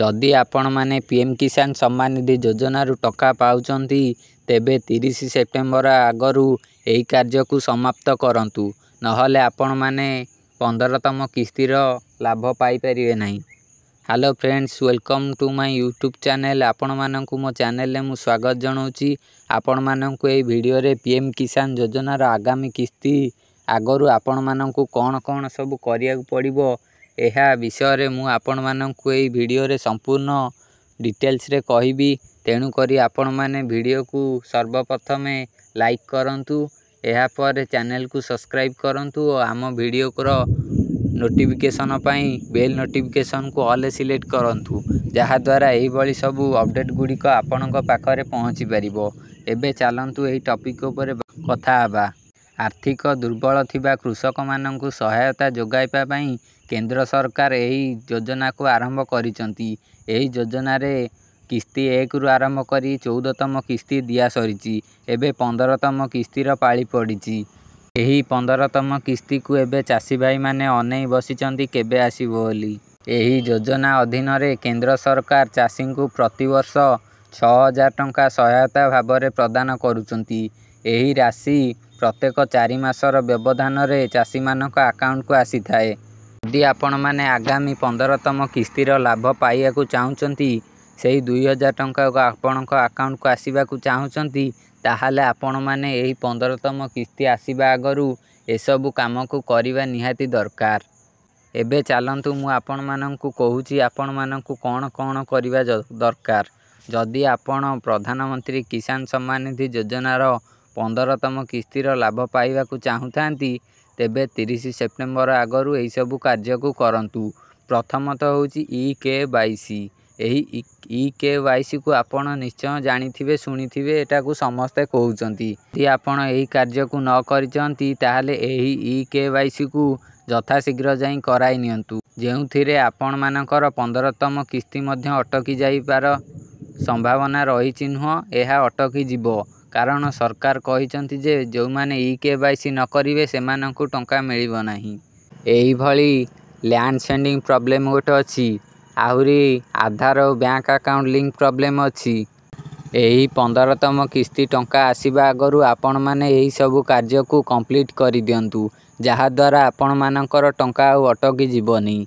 ଯଦି ଆପଣମାନେ P M କିଷାନ ସମ୍ମାନ ନିଧି ଯୋଜନାରୁ ଟଙ୍କା ପାଉଛନ୍ତି ତେବେ ତିରିଶ ସେପ୍ଟେମ୍ବର ଆଗରୁ ଏହି କାର୍ଯ୍ୟକୁ ସମାପ୍ତ କରନ୍ତୁ ନହେଲେ ଆପଣମାନେ ପନ୍ଦରତମ କିସ୍ତିର ଲାଭ ପାଇପାରିବେ ନାହିଁ hello friends welcome to my YouTube channel ଆପଣମାନଙ୍କୁ ମୋ ଚ୍ୟାନେଲ୍ରେ ମୁଁ ସ୍ୱାଗତ ଜଣାଉଛି ଆପଣମାନଙ୍କୁ ଏହି ଭିଡ଼ିଓରେ ପି ଏମ୍ କିଷାନ ଯୋଜନାର ଆଗାମୀ କିସ୍ତି ଆଗରୁ ଆପଣମାନଙ୍କୁ କ'ଣ କ'ଣ ସବୁ କରିବାକୁ ପଡ଼ିବ ଏହା ବିଷୟରେ ମୁଁ ଆପଣମାନଙ୍କୁ ଏହି ଭିଡ଼ିଓରେ ସମ୍ପୂର୍ଣ୍ଣ ଡିଟେଲ୍ସରେ କହିବି ତେଣୁକରି ଆପଣମାନେ ଭିଡ଼ିଓକୁ ସର୍ବପ୍ରଥମେ ଲାଇକ୍ କରନ୍ତୁ ଏହାପରେ ଚ୍ୟାନେଲ୍କୁ ସବସ୍କ୍ରାଇବ୍ କରନ୍ତୁ ଓ ଆମ ଭିଡ଼ିଓର ନୋଟିଫିକେସନ୍ ପାଇଁ ବେଲ୍ ନୋଟିଫିକେସନ୍କୁ ଅଲ୍ ସିଲେକ୍ଟ କରନ୍ତୁ ଯାହାଦ୍ୱାରା ଏହିଭଳି ସବୁ ଅପଡ଼େଟ୍ ଗୁଡ଼ିକ ଆପଣଙ୍କ ପାଖରେ ପହଞ୍ଚିପାରିବ ଏବେ ଚାଲନ୍ତୁ ଏହି ଟପିକ୍ ଉପରେ କଥା ହେବା ଆର୍ଥିକ ଦୁର୍ବଳ ଥିବା କୃଷକମାନଙ୍କୁ ସହାୟତା ଯୋଗାଇବା ପାଇଁ କେନ୍ଦ୍ର ସରକାର ଏହି ଯୋଜନାକୁ ଆରମ୍ଭ କରିଛନ୍ତି ଏହି ଯୋଜନାରେ କିସ୍ତି ଏକରୁ ଆରମ୍ଭ କରି ଚଉଦତମ କିସ୍ତି ଦିଆସରିଛି ଏବେ ପନ୍ଦରତମ କିସ୍ତିର ପାଳି ପଡ଼ିଛି ଏହି ପନ୍ଦରତମ କିସ୍ତିକୁ ଏବେ ଚାଷୀ ଭାଇମାନେ ଅନେଇ ବସିଛନ୍ତି କେବେ ଆସିବ ବୋଲି ଏହି ଯୋଜନା ଅଧୀନରେ କେନ୍ଦ୍ର ସରକାର ଚାଷୀଙ୍କୁ ପ୍ରତିବର୍ଷ ଛଅ ହଜାର ଟଙ୍କା ସହାୟତା ଭାବରେ ପ୍ରଦାନ କରୁଛନ୍ତି ଏହି ରାଶି ପ୍ରତ୍ୟେକ ଚାରି ମାସର ବ୍ୟବଧାନରେ ଚାଷୀମାନଙ୍କ ଆକାଉଣ୍ଟକୁ ଆସିଥାଏ ଯଦି ଆପଣମାନେ ଆଗାମୀ ପନ୍ଦରତମ କିସ୍ତିର ଲାଭ ପାଇବାକୁ ଚାହୁଁଛନ୍ତି ସେହି ଦୁଇ ହଜାର ଟଙ୍କା ଆପଣଙ୍କ ଆକାଉଣ୍ଟକୁ ଆସିବାକୁ ଚାହୁଁଛନ୍ତି ତାହେଲେ ଆପଣମାନେ ଏହି ପନ୍ଦରତମ କିସ୍ତି ଆସିବା ଆଗରୁ ଏସବୁ କାମକୁ କରିବା ନିହାତି ଦରକାର ଏବେ ଚାଲନ୍ତୁ ମୁଁ ଆପଣମାନଙ୍କୁ କହୁଛି ଆପଣମାନଙ୍କୁ କ'ଣ କ'ଣ କରିବା ଦରକାର ଯଦି ଆପଣ ପ୍ରଧାନମନ୍ତ୍ରୀ କିଷାନ ସମ୍ମାନ ନିଧି ଯୋଜନାର ପନ୍ଦରତମ କିସ୍ତିର ଲାଭ ପାଇବାକୁ ଚାହୁଁଥାନ୍ତି ତେବେ ତିରିଶ ସେପ୍ଟେମ୍ବର ଆଗରୁ ଏହିସବୁ କାର୍ଯ୍ୟକୁ କରନ୍ତୁ ପ୍ରଥମତଃ ହେଉଛି ଇ କେ ୱାଇ ସି ଏହି ଇ କେ ବାଇସିକୁ ଆପଣ ନିଶ୍ଚୟ ଜାଣିଥିବେ ଶୁଣିଥିବେ ଏଟାକୁ ସମସ୍ତେ କହୁଛନ୍ତି ଯଦି ଆପଣ ଏହି କାର୍ଯ୍ୟକୁ ନ କରିଛନ୍ତି ତାହେଲେ ଏହି ଇ କେ ବାଇସିକୁ ଯଥାଶୀଘ୍ର ଯାଇ କରାଇ ନିଅନ୍ତୁ ଯେଉଁଥିରେ ଆପଣମାନଙ୍କର ପନ୍ଦରତମ କିସ୍ତି ମଧ୍ୟ ଅଟକି ଯାଇପାର ସମ୍ଭାବନା ରହିଛି ନୁହଁ ଏହା ଅଟକି ଯିବ କାରଣ ସରକାର କହିଛନ୍ତି ଯେ ଯେଉଁମାନେ ଇ କେ ୱାଇ ସି ନ କରିବେ ସେମାନଙ୍କୁ ଟଙ୍କା ମିଳିବ ନାହିଁ ଏହିଭଳି ଲ୍ୟାଣ୍ଡ ସେଣ୍ଡିଂ ପ୍ରୋବ୍ଲେମ୍ ଗୋଟେ ଅଛି ଆହୁରି ଆଧାର ଓ ବ୍ୟାଙ୍କ ଆକାଉଣ୍ଟ ଲିଙ୍କ ପ୍ରୋବ୍ଲେମ୍ ଅଛି ଏହି ପନ୍ଦରତମ କିସ୍ତି ଟଙ୍କା ଆସିବା ଆଗରୁ ଆପଣମାନେ ଏହିସବୁ କାର୍ଯ୍ୟକୁ କମ୍ପ୍ଲିଟ୍ କରିଦିଅନ୍ତୁ ଯାହାଦ୍ୱାରା ଆପଣମାନଙ୍କର ଟଙ୍କା ଆଉ ଅଟକି ଯିବନି